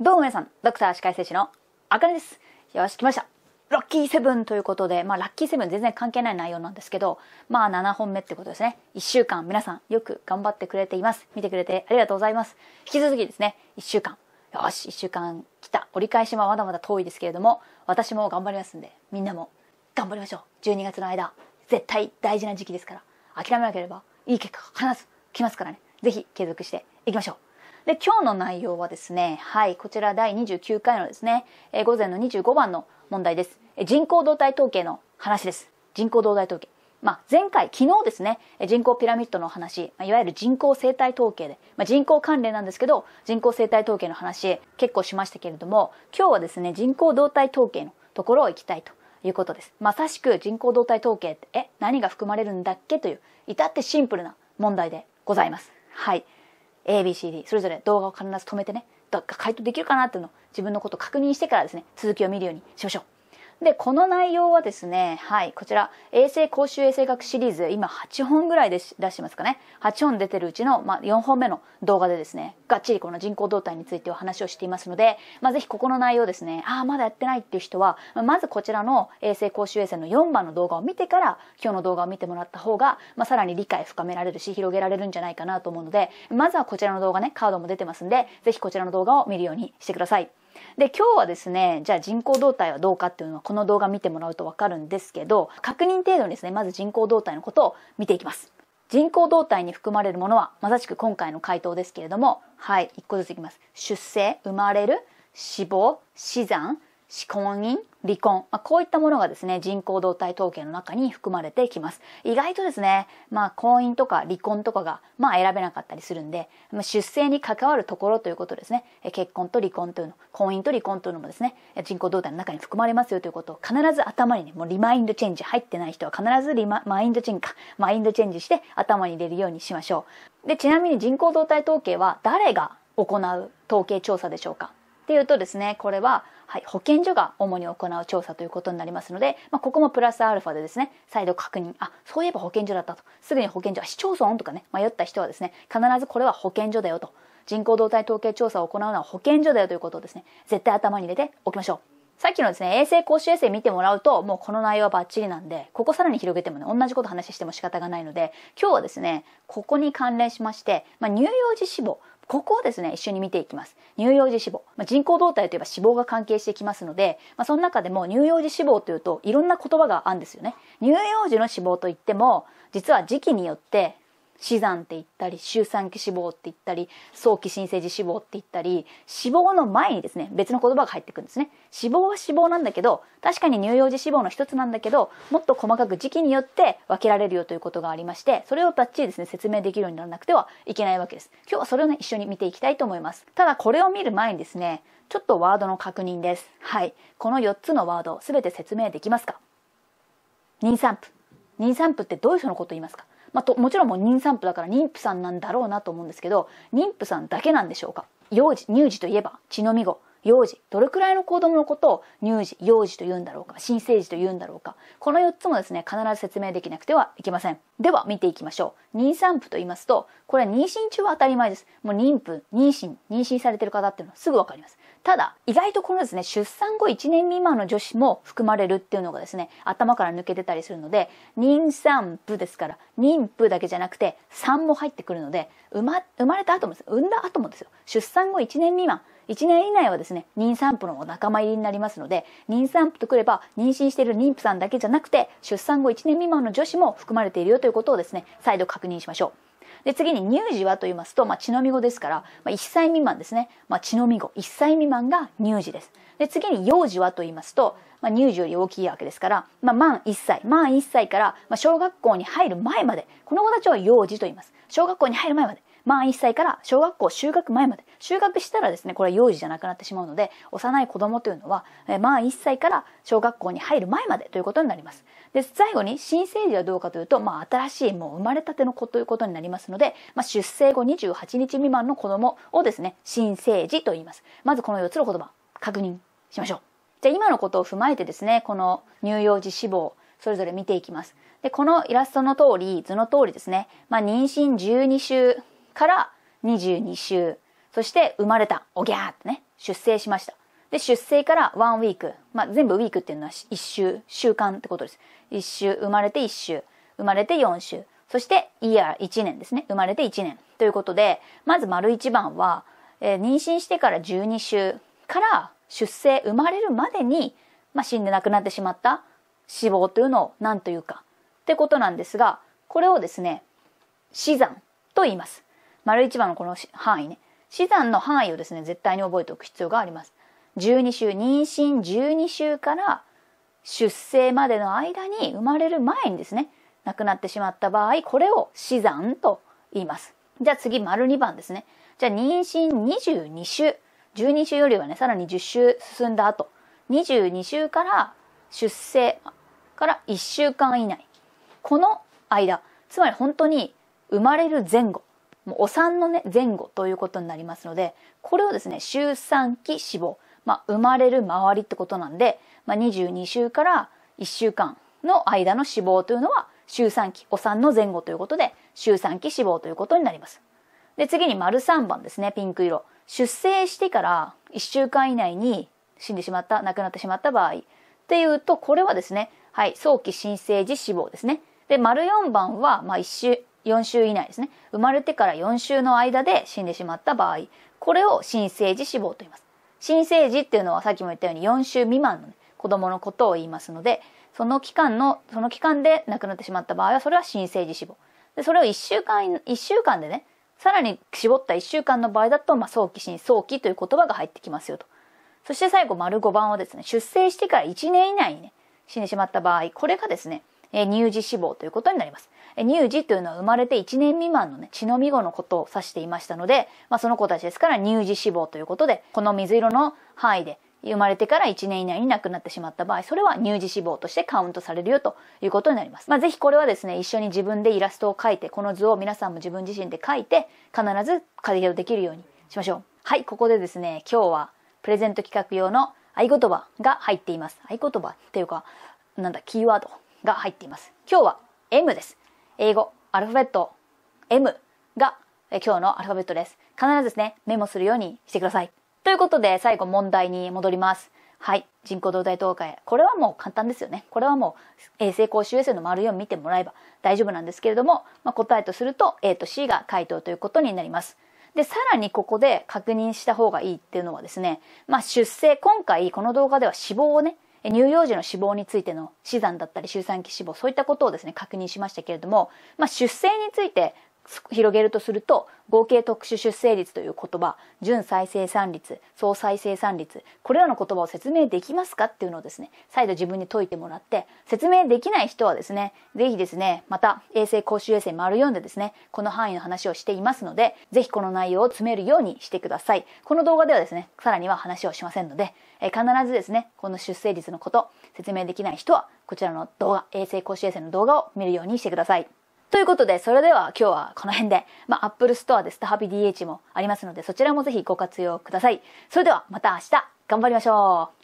どうも皆さん、ドクター歯科医士のあかねです。よし来ました。ラッキーセブンということで、まあラッキーセブン全然関係ない内容なんですけど、まあ7本目ってことですね。1週間皆さんよく頑張ってくれています。見てくれてありがとうございます。引き続きですね、1週間。よし、1週間来た。折り返しはまだまだ遠いですけれども、私も頑張りますんで、みんなも頑張りましょう。12月の間、絶対大事な時期ですから、諦めなければいい結果が必ず来ますからね。ぜひ継続していきましょう。で、今日の内容はですね、はい、こちら第29回のですね、えー、午前の25番の問題です。人口動態統計の話です。人口動態統計。まあ、前回、昨日ですね、人口ピラミッドの話、いわゆる人口生態統計で、まあ、人口関連なんですけど、人口生態統計の話、結構しましたけれども、今日はですね、人口動態統計のところを行きたいということです。まさしく人口動態統計って、え、何が含まれるんだっけという、至ってシンプルな問題でございます。はい。ABCD それぞれ動画を必ず止めてね回答できるかなっていうのを自分のことを確認してからですね続きを見るようにしましょう。でこの内容はですねはいこちら衛星公衆衛生学シリーズ今8本ぐらいで出してますかね8本出てるうちの、まあ、4本目の動画でですねがっちりこの人工動態についてお話をしていますので、まあ、ぜひここの内容ですねああまだやってないっていう人はまずこちらの衛星公衆衛星の4番の動画を見てから今日の動画を見てもらった方が、まあ、さらに理解深められるし広げられるんじゃないかなと思うのでまずはこちらの動画ねカードも出てますんでぜひこちらの動画を見るようにしてください。で、今日はですね、じゃあ人工動態はどうかっていうのはこの動画見てもらうと分かるんですけど、確認程度にですね、まず人工動態のことを見ていきます。人工動態に含まれるものは、まさしく今回の回答ですけれども、はい、一個ずついきます。出生、生まれる、死亡、死産、死婚、離婚、まあ、こういったものがですね、人口動態統計の中に含まれてきます。意外とですね、まあ、婚姻とか離婚とかが、まあ、選べなかったりするんで、まあ、出生に関わるところということですね、結婚と離婚というの、婚姻と離婚というのもですね、人口動態の中に含まれますよということを必ず頭にね、もうリマインドチェンジ入ってない人は必ずリママインドチェンジか、マインドチェンジして頭に入れるようにしましょう。で、ちなみに人口動態統計は誰が行う統計調査でしょうかっていうとですねこれは、はい、保健所が主に行う調査ということになりますので、まあ、ここもプラスアルファでですね再度確認あそういえば保健所だったとすぐに保健所市町村とかね迷った人はですね必ずこれは保健所だよと人口動態統計調査を行うのは保健所だよということをですね絶対頭に入れておきましょう。さっきのですね、衛星公衆衛星見てもらうと、もうこの内容はバッチリなんで、ここさらに広げてもね、同じこと話しても仕方がないので、今日はですね、ここに関連しまして、まあ、乳幼児死亡。ここをですね、一緒に見ていきます。乳幼児死亡。まあ、人口動態といえば死亡が関係してきますので、まあ、その中でも乳幼児死亡というといろんな言葉があるんですよね。乳幼児の死亡といっても、実は時期によって死産って言ったり、周産期死亡って言ったり、早期新生児死亡って言ったり、死亡の前にですね、別の言葉が入ってくるんですね。死亡は死亡なんだけど、確かに乳幼児死亡の一つなんだけど、もっと細かく時期によって分けられるよということがありまして、それをバッチリですね、説明できるようにならなくてはいけないわけです。今日はそれをね、一緒に見ていきたいと思います。ただ、これを見る前にですね、ちょっとワードの確認です。はい。この4つのワード、すべて説明できますか妊産婦。妊産婦ってどういう人のことを言いますかまあ、ともちろんもう妊産婦だから妊婦さんなんだろうなと思うんですけど妊婦さんだけなんでしょうか幼児乳児といえば血のみ子幼児、どれくらいの子供のことを乳児、幼児と言うんだろうか、新生児と言うんだろうか、この4つもですね、必ず説明できなくてはいけません。では、見ていきましょう。妊産婦と言いますと、これは妊娠中は当たり前です。もう妊婦、妊娠、妊娠されてる方っていうのはすぐわかります。ただ、意外とこのですね、出産後1年未満の女子も含まれるっていうのがですね、頭から抜けてたりするので、妊産婦ですから、妊婦だけじゃなくて、産も入ってくるので、生ま生まれた後もです、産んだ後もですよ、出産後1年未満、1年以内はですね妊産婦の仲間入りになりますので妊産婦とくれば妊娠している妊婦さんだけじゃなくて出産後1年未満の女子も含まれているよということをですね再度確認しましょう。で次に乳児はと言いますと、まあ、血のみ語ですから、まあ、1歳未満ですね、まあ、血のみ語1歳未満が乳児ですで次に幼児はと言いますと、まあ、乳児より大きいわけですから、まあ、満1歳満1歳から、まあ、小学校に入る前までこの子たちは幼児と言います小学校に入る前まで満1歳から小学校就学前まで、就学したらですね、これは幼児じゃなくなってしまうので、幼い子供というのは、満1歳から小学校に入る前までということになります。で、最後に新生児はどうかというと、まあ、新しいもう生まれたての子ということになりますので、まあ、出生後28日未満の子供をですね、新生児と言います。まずこの4つの言葉、確認しましょう。じゃあ今のことを踏まえてですね、この乳幼児死亡、それぞれ見ていきます。で、このイラストの通り、図の通りですね、まあ、妊娠12週から22週そして生まれたおぎゃーってね出生しましたで出生からワンウィーク、まあ、全部ウィークっていうのは1週週間ってことです1週生まれて1週生まれて4週そしてイヤー1年ですね生まれて1年ということでまず丸1番は、えー、妊娠してから12週から出生生まれるまでに、まあ、死んで亡くなってしまった死亡というのを何というかってことなんですがこれをですね死産と言います丸一番のこの範囲ね死産の範囲をですね絶対に覚えておく必要があります12週妊娠12週から出生までの間に生まれる前にですね亡くなってしまった場合これを死産と言いますじゃあ次丸2番ですねじゃあ妊娠22週12週よりはねさらに10週進んだ後22週から出生から1週間以内この間つまり本当に生まれる前後もうお産のね前後ということになりますのでこれをですね周産期死亡、まあ、生まれる周りってことなんで、まあ、22週から1週間の間の死亡というのは周産期お産の前後ということで周産期死亡ということになります。で次に丸3番ですねピンク色出生してから1週間以内に死んでしまった亡くなってしまった場合っていうとこれはですねはい早期新生児死亡ですね。で丸4番は、まあ、1週4週以内ですね生まれてから4週の間で死んでしまった場合これを新生児死亡と言います新生児っていうのはさっきも言ったように4週未満の、ね、子供のことを言いますのでその期間のその期間で亡くなってしまった場合はそれは新生児死亡でそれを1週間1週間でねさらに絞った1週間の場合だと、まあ、早期死に早期という言葉が入ってきますよとそして最後丸5番はですね出生してから1年以内にね死んでしまった場合これがですね乳児死亡ということになります乳児というのは生まれて1年未満のね、血のみ子のことを指していましたので、まあ、その子たちですから乳児死亡ということで、この水色の範囲で生まれてから1年以内に亡くなってしまった場合、それは乳児死亡としてカウントされるよということになります。まあ、ぜひこれはですね、一緒に自分でイラストを描いて、この図を皆さんも自分自身で描いて、必ず活用できるようにしましょう。はい、ここでですね、今日はプレゼント企画用の合言葉が入っています。合言葉っていうか、なんだ、キーワードが入っています。今日は M です。英語、アルファベット M が今日のアルファベットです。必ずですね、メモするようにしてください。ということで、最後問題に戻ります。はい。人口動態統計。これはもう簡単ですよね。これはもう、えー、成功修正数の丸4見てもらえば大丈夫なんですけれども、まあ、答えとすると A と C が回答ということになります。で、さらにここで確認した方がいいっていうのはですね、まあ、出生、今回この動画では死亡をね、乳幼児の死亡についての死産だったり周産期死亡そういったことをですね確認しましたけれども、まあ、出生について広げるとすると合計特殊出生率という言葉純再生産率総再生産率これらの言葉を説明できますかっていうのをですね再度自分に解いてもらって説明できない人はですね是非ですねまた衛星公衆衛星丸4でですねこの範囲の話をしていますので是非この内容を詰めるようにしてくださいこの動画ではですねさらには話をしませんので、え必ずですねこの出生率のこと説明できない人はこちらの動画衛星公衆衛星の動画を見るようにしてください。ということで、それでは今日はこの辺で、まあ、Apple Store でスタハビ DH もありますので、そちらもぜひご活用ください。それではまた明日頑張りましょう